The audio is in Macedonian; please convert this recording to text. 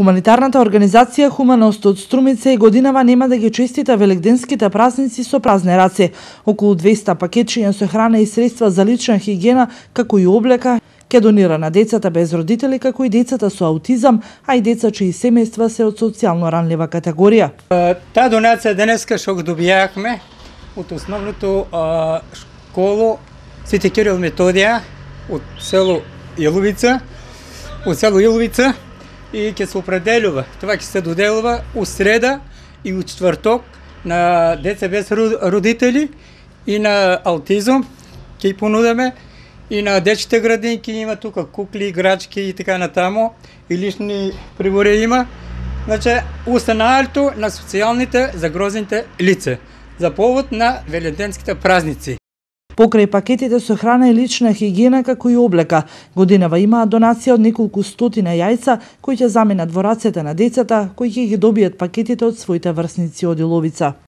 Хуманитарната организација Хуманост од Струмица и годинава нема да ги честита великденските празници со празне раце. Околу 200 пакетчиња со храна и средства за лична хигиена, како и облека, Ке донира на децата без родители, како и децата со аутизам, а и деца чии семејства се од социјално ранлива категорија. Таа донација денеска што го добијахме од основното школу Сите Кирил Методија од село Јелувица, од село Јелувица и ќе се определува. Тоа ќе се доделува у среда и у четврток на деца без родители и на аутизм ќе понудаме и на дечите градинки има тука кукли, играчки и така натамо и лични прибори има. Значи, устанавањето на социјалните загрозните лице за повод на Велентенските празници. Покрај пакетите со храна и лична хигиена како и облека, годинава имаат донација од неколку стотина јајца кои ќе заменат во рацете на децата кои ќе ги добијат пакетите од своите врсници од Иловица.